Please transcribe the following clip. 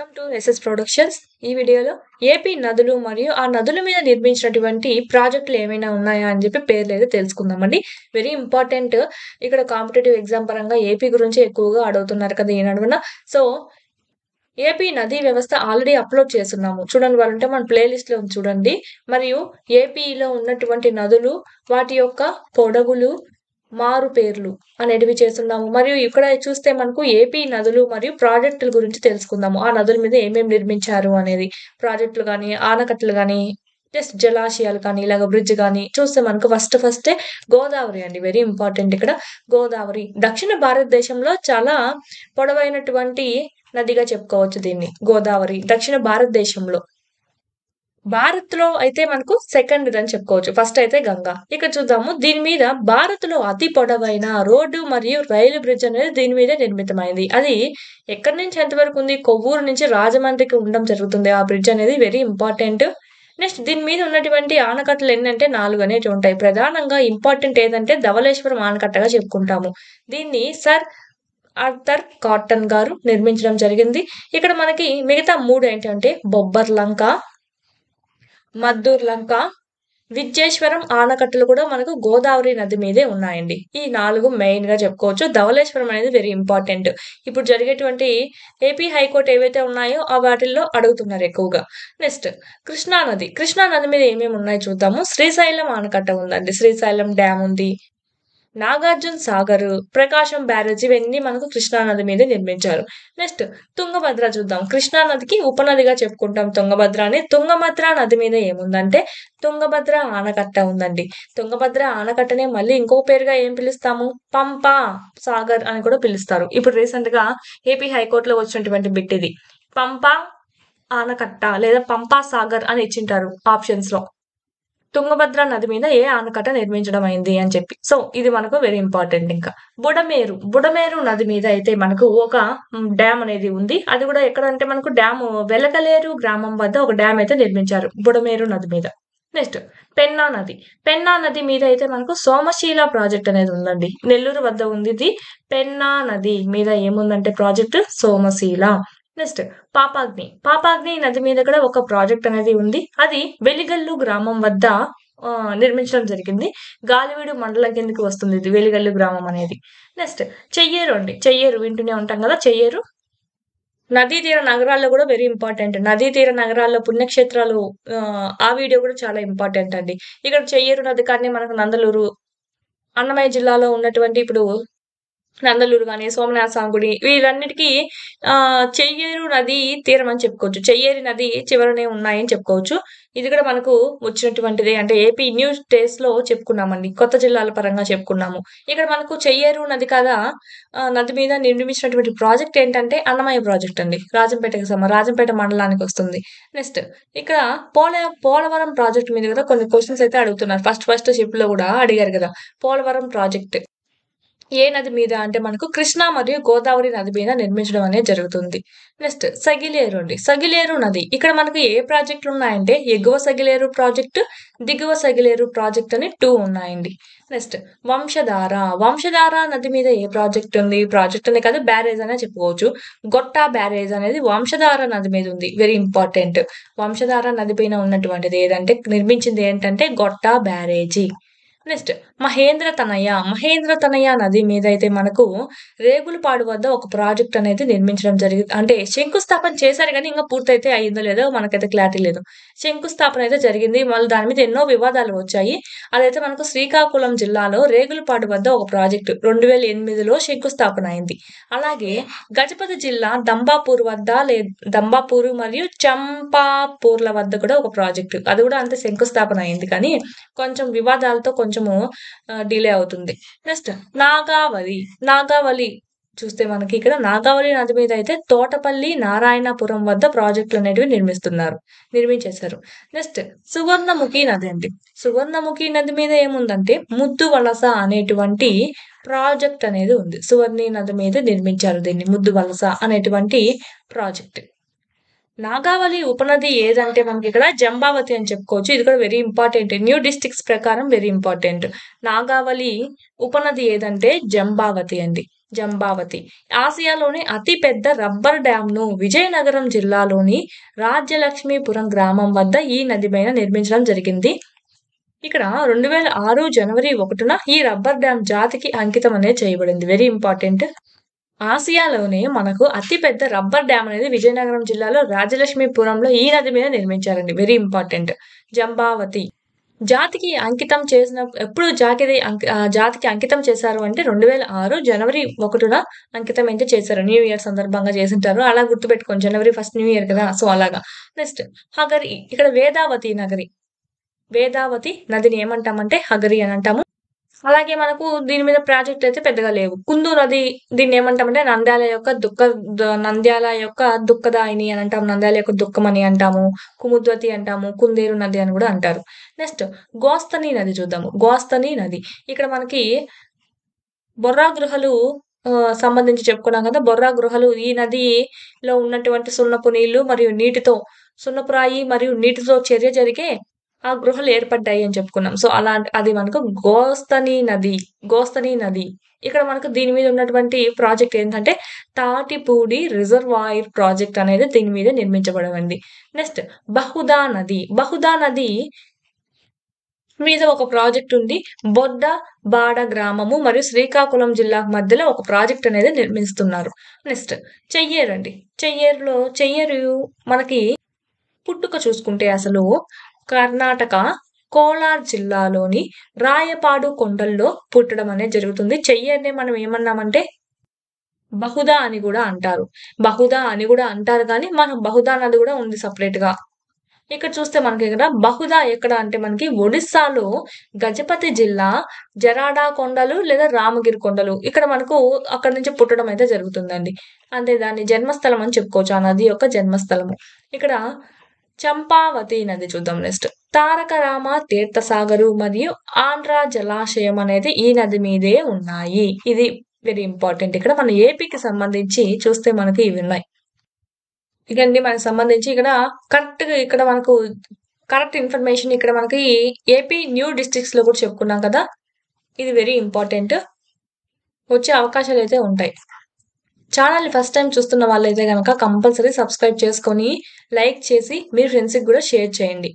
welcome to SS productions ఈ వీడియోలో AP నదులు మరియు ఆ నదుల మీద నిర్మించినటువంటి ప్రాజెక్టులు ఏమైనా ఉన్నాయా అని చెప్పి పేర్లు అయితే తెలుసుకుందామండి వెరీ ఇంపార్టెంట్ ఇక్కడ కాంపిటేటివ్ ఎగ్జామ్ పరంగా ఏపీ గురించి ఎక్కువగా అడుగుతున్నారు కదా ఈ నడువున సో ఏపీ నదీ వ్యవస్థ ఆల్రెడీ అప్లోడ్ చేస్తున్నాము చూడండి వాళ్ళంటే మన ప్లేలిస్ట్లో చూడండి మరియు ఏపీలో ఉన్నటువంటి నదులు వాటి యొక్క పొడవులు మారు పేర్లు అనేటివి చేస్తున్నాము మరియు ఇక్కడ చూస్తే మనకు ఏపీ నదులు మరియు ప్రాజెక్టుల గురించి తెలుసుకుందాము ఆ నదుల మీద ఏమేమి నిర్మించారు అనేది ప్రాజెక్టులు కానీ ఆనకట్టలు కానీ జస్ట్ జలాశయాలు కానీ ఇలాగ బ్రిడ్జ్ కానీ చూస్తే మనకు ఫస్ట్ ఫస్టే గోదావరి అండి వెరీ ఇంపార్టెంట్ ఇక్కడ గోదావరి దక్షిణ భారతదేశంలో చాలా పొడవైనటువంటి నదిగా చెప్పుకోవచ్చు దీన్ని గోదావరి దక్షిణ భారతదేశంలో భారత్ లో అయితే మనకు సెకండ్ ఇదని చెప్పుకోవచ్చు ఫస్ట్ అయితే గంగా ఇక్కడ చూద్దాము దీని మీద భారత్ లో అతి పొడవైన రోడ్డు మరియు రైలు బ్రిడ్జ్ అనేది దీని మీద నిర్మితమైంది అది ఎక్కడి నుంచి ఎంతవరకు ఉంది కొవ్వూరు నుంచి రాజమండ్రికి ఉండడం జరుగుతుంది ఆ బ్రిడ్జ్ అనేది వెరీ ఇంపార్టెంట్ నెక్స్ట్ దీని మీద ఉన్నటువంటి ఆనకట్టలు ఏంటంటే నాలుగు అనేవి ఉంటాయి ప్రధానంగా ఇంపార్టెంట్ ఏదంటే ధవలేశ్వరం ఆనకట్టగా చెప్పుకుంటాము దీన్ని సర్ ఆర్థర్ కాటన్ గారు నిర్మించడం జరిగింది ఇక్కడ మనకి మిగతా మూడు ఏంటంటే బొబ్బర్ లంక మద్దూర్ లంక విజ్ఞేశ్వరం ఆనకట్టలు కూడా మనకు గోదావరి నది మీదే ఉన్నాయండి ఈ నాలుగు మెయిన్ గా చెప్పుకోవచ్చు ధవలేశ్వరం అనేది వెరీ ఇంపార్టెంట్ ఇప్పుడు జరిగేటువంటి ఏపీ హైకోర్టు ఏవైతే ఉన్నాయో ఆ వాటిల్లో అడుగుతున్నారు ఎక్కువగా నెక్స్ట్ కృష్ణా నది కృష్ణా నది మీద ఏమేమి ఉన్నాయి చూద్దాము శ్రీశైలం ఆనకట్ట ఉందండి శ్రీశైలం డ్యామ్ ఉంది నాగార్జున సాగర్ ప్రకాశం బ్యారేజ్ ఇవన్నీ మనకు కృష్ణానది మీద నిర్మించారు నెక్స్ట్ తుంగభద్ర చూద్దాం కృష్ణానదికి ఉపనదిగా చెప్పుకుంటాం అని తుంగభద్ర నది మీద ఏముందంటే తుంగభద్ర ఆనకట్ట ఉందండి తుంగభద్ర ఆనకట్టనే మళ్ళీ ఇంకో పేరుగా ఏం పిలుస్తాము పంప సాగర్ అని కూడా పిలుస్తారు ఇప్పుడు రీసెంట్ గా ఏపీ హైకోర్టులో వచ్చినటువంటి బిట్ ఇది పంప ఆనకట్ట లేదా పంపా సాగర్ అని ఇచ్చింటారు ఆప్షన్స్ లో తుంగభద్ర నది మీద ఏ ఆనకట్ట నిర్మించడం అయింది అని చెప్పి సో ఇది మనకు వెరీ ఇంపార్టెంట్ ఇంకా బుడమేరు బుడమేరు నది మీద అయితే మనకు ఒక డ్యామ్ అనేది ఉంది అది కూడా ఎక్కడంటే మనకు డ్యామ్ వెలగలేరు గ్రామం వద్ద ఒక డ్యామ్ అయితే నిర్మించారు బుడమేరు నది మీద నెక్స్ట్ పెన్నా నది పెన్నా నది మీద అయితే మనకు సోమశీల ప్రాజెక్ట్ అనేది ఉందండి నెల్లూరు వద్ద ఉంది ఇది పెన్నా నది మీద ఏముందంటే ప్రాజెక్ట్ సోమశీల నెక్స్ట్ పాపాగ్ని పాపాగ్ని నది మీద కూడా ఒక ప్రాజెక్ట్ అనేది ఉంది అది వెలిగల్లు గ్రామం వద్ద నిర్మించడం జరిగింది గాలివీడు మండలం కిందకి వస్తుంది ఇది వెలిగల్లు గ్రామం అనేది నెక్స్ట్ చెయ్యేరు అండి చెయ్యేరు వింటూనే ఉంటాం కదా చెయ్యేరు నదీ తీర నగరాల్లో కూడా వెరీ ఇంపార్టెంట్ నదీ తీర నగరాల్లో పుణ్యక్షేత్రాలు ఆ వీడియో కూడా చాలా ఇంపార్టెంట్ అండి ఇక్కడ చెయ్యేరు నది కానీ మనకు నందలూరు అన్నమయ్య జిల్లాలో ఉన్నటువంటి ఇప్పుడు నందలూరు కాని సోమనాథ స్వామి గుడి వీరన్నిటికీ ఆ చెయ్యేరు నది తీరం అని చెప్పుకోవచ్చు చెయ్యేరి నది చివరనే ఉన్నాయని చెప్పుకోవచ్చు ఇది కూడా మనకు వచ్చినటువంటిది అంటే ఏపీ న్యూస్ డేస్ లో చెప్పుకున్నామండి కొత్త జిల్లాల పరంగా చెప్పుకున్నాము ఇక్కడ మనకు చెయ్యేరు నది కదా నది మీద నిర్మించినటువంటి ప్రాజెక్ట్ ఏంటంటే అన్నమయ్య ప్రాజెక్ట్ అండి రాజంపేటకి సమ రాజంపేట మండలానికి వస్తుంది నెక్స్ట్ ఇక్కడ పోల పోలవరం ప్రాజెక్ట్ మీద కూడా కొన్ని క్వశ్చన్స్ అయితే అడుగుతున్నారు ఫస్ట్ ఫస్ట్ షిప్ లో కూడా అడిగారు కదా పోలవరం ప్రాజెక్ట్ ఏ నది మీద అంటే మనకు కృష్ణా మరియు గోదావరి నది మీద నిర్మించడం అనేది జరుగుతుంది నెక్స్ట్ సగిలేరు అండి సగిలేరు నది ఇక్కడ మనకు ఏ ప్రాజెక్టులు ఉన్నాయంటే ఎగువ సగిలేరు ప్రాజెక్టు దిగువ సగిలేరు ప్రాజెక్ట్ అని టూ ఉన్నాయండి నెక్స్ట్ వంశధార వంశధార నది మీద ఏ ప్రాజెక్ట్ ఉంది ప్రాజెక్ట్ అనే కాదు బ్యారేజ్ అనే చెప్పుకోవచ్చు గొట్టా బ్యారేజ్ అనేది వంశధార నది మీద ఉంది వెరీ ఇంపార్టెంట్ వంశధార నది పైన ఉన్నటువంటిది ఏదంటే నిర్మించింది ఏంటంటే గొట్టా బ్యారేజీ నెక్స్ట్ మహేంద్ర తనయ మహేంద్ర తనయ నది మీద అయితే మనకు రేగులపాడు వద్ద ఒక ప్రాజెక్ట్ అనేది నిర్మించడం జరిగింది అంటే శంకుస్థాపన చేశారు కానీ ఇంకా పూర్తయితే అయ్యిందో లేదో మనకైతే క్లారిటీ లేదు శంకుస్థాపన అయితే జరిగింది మళ్ళీ దాని మీద ఎన్నో వివాదాలు వచ్చాయి అదైతే మనకు శ్రీకాకుళం జిల్లాలో రేగులపాడు వద్ద ఒక ప్రాజెక్టు రెండు వేల ఎనిమిదిలో శంకుస్థాపన అయింది అలాగే గజపతి జిల్లా దంబాపూర్ వద్ద లే దంబాపూర్ మరియు చంపాపూర్ల వద్ద కూడా ఒక ప్రాజెక్టు అది కూడా అంత శంకుస్థాపన అయింది కానీ కొంచెం వివాదాలతో కొంచెం కొంచెము డిలే అవుతుంది నెక్స్ట్ నాగావళి నాగావళి చూస్తే మనకి ఇక్కడ నాగావళి నది మీద అయితే తోటపల్లి నారాయణపురం వద్ద ప్రాజెక్టులు అనేటివి నిర్మిస్తున్నారు నిర్మించేశారు నెక్స్ట్ సువర్ణముఖి నది అండి సువర్ణముఖి నది మీద ఏముందంటే ముద్దు వలస అనేటువంటి ప్రాజెక్ట్ అనేది ఉంది సువర్ణి నది మీద నిర్మించారు దీన్ని ముద్దు వలస అనేటువంటి ప్రాజెక్ట్ నాగావళి ఉపనది ఏదంటే మనకి ఇక్కడ జంబావతి అని చెప్పుకోవచ్చు ఇది కూడా వెరీ ఇంపార్టెంట్ న్యూ డిస్టిక్స్ ప్రకారం వెరీ ఇంపార్టెంట్ నాగావళి ఉపనది ఏదంటే జంబావతి అండి జంబావతి ఆసియాలోని అతి పెద్ద రబ్బర్ ను విజయనగరం జిల్లాలోని రాజ్యలక్ష్మీపురం గ్రామం వద్ద ఈ నది పైన నిర్మించడం జరిగింది ఇక్కడ రెండు వేల ఆరు జనవరి ఒకటిన ఈ రబ్బర్ డ్యామ్ జాతికి అంకితం అనేది చేయబడింది వెరీ ఇంపార్టెంట్ ఆసియాలోనే మనకు అతిపెద్ద రబ్బర్ డ్యామ్ అనేది విజయనగరం జిల్లాలో రాజలక్ష్మీపురంలో ఈ నది మీద నిర్మించారండి వెరీ ఇంపార్టెంట్ జంబావతి జాతికి అంకితం చేసిన ఎప్పుడు జాతిది జాతికి అంకితం చేశారు అంటే రెండు వేల ఆరు జనవరి ఒకటిన అంకితం అయితే చేశారు న్యూ ఇయర్ సందర్భంగా చేసింటారు అలా గుర్తుపెట్టుకోండి జనవరి ఫస్ట్ న్యూ ఇయర్ కదా సో అలాగా నెక్స్ట్ హగరి ఇక్కడ వేదావతి నగరి వేదావతి నదిని ఏమంటామంటే హగరి అని అంటాము అలాగే మనకు దీని మీద ప్రాజెక్ట్ అయితే పెద్దగా లేవు కుందూరు నది దీన్ని ఏమంటామంటే నంద్యాల యొక్క దుఃఖ నంద్యాల యొక్క దుఃఖదాయిని అని అంటాము నంద్యాల యొక్క దుఃఖం అని అంటాము కుముద్వతి అంటాము కుందేరు నది అని కూడా అంటారు నెక్స్ట్ గోస్తని నది చూద్దాము గోస్తని నది ఇక్కడ మనకి బొర్రా గృహలు సంబంధించి చెప్పుకున్నాం కదా బొర్రా గృహలు ఈ నదిలో ఉన్నటువంటి సున్నపు నీళ్లు మరియు నీటితో సున్నపురాయి మరియు నీటితో చర్య జరిగే ఆ గృహలు ఏర్పడ్డాయి అని చెప్పుకున్నాం సో అలా అది మనకు గోస్తని నది గోస్తని నది ఇక్కడ మనకు దీని మీద ఉన్నటువంటి ప్రాజెక్ట్ ఏంటంటే తాటిపూడి రిజర్వాయర్ ప్రాజెక్ట్ అనేది దీని మీద నిర్మించబడింది నెక్స్ట్ బహుదా నది బహుదా నది మీద ఒక ప్రాజెక్ట్ ఉంది బొడ్డ బాడ గ్రామము మరియు శ్రీకాకుళం జిల్లా మధ్యలో ఒక ప్రాజెక్ట్ అనేది నిర్మిస్తున్నారు నెక్స్ట్ చెయ్యేరు అండి చెయ్యేరులో చెయ్యేరు మనకి పుట్టుక చూసుకుంటే అసలు కర్ణాటక కోలార్ జిల్లాలోని రాయపాడు కొండల్లో పుట్టడం అనేది జరుగుతుంది చెయ్యనే మనం ఏమన్నామంటే బహుదా అని కూడా అంటారు బహుదా అని కూడా అంటారు కానీ మనం బహుదా అన్నది కూడా ఉంది సపరేట్ గా ఇక్కడ చూస్తే మనకి ఇక్కడ బహుదా ఎక్కడ అంటే మనకి ఒడిస్సాలో గజపతి జిల్లా జరాడా కొండలు లేదా రామగిరి కొండలు ఇక్కడ మనకు అక్కడ నుంచి పుట్టడం అయితే జరుగుతుందండి అంతే దాన్ని జన్మస్థలం అని చెప్పుకోవచ్చు ఆ నది యొక్క జన్మస్థలము ఇక్కడ చంపావతి నది చూద్దాం నెక్స్ట్ తారకరామ తీర్థసాగరు మరియు ఆంధ్ర జలాశయం అనేది ఈ నది మీదే ఉన్నాయి ఇది వెరీ ఇంపార్టెంట్ ఇక్కడ మన ఏపీకి సంబంధించి చూస్తే మనకి ఇవి ఉన్నాయి ఇకండి మనకు సంబంధించి ఇక్కడ కరెక్ట్ ఇక్కడ మనకు కరెక్ట్ ఇన్ఫర్మేషన్ ఇక్కడ మనకి ఏపీ న్యూ డిస్ట్రిక్ట్స్ లో కూడా చెప్పుకున్నాం కదా ఇది వెరీ ఇంపార్టెంట్ వచ్చే అవకాశాలు అయితే ఉంటాయి ఛానల్ ఫస్ట్ టైం చూస్తున్న వాళ్ళైతే కనుక కంపల్సరీ సబ్స్క్రైబ్ చేసుకొని లైక్ చేసి మీ ఫ్రెండ్స్కి కూడా షేర్ చేయండి